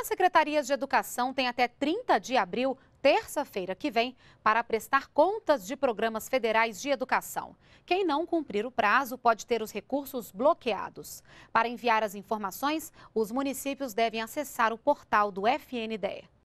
As secretarias de educação têm até 30 de abril, terça-feira que vem, para prestar contas de programas federais de educação. Quem não cumprir o prazo pode ter os recursos bloqueados. Para enviar as informações, os municípios devem acessar o portal do FNDE.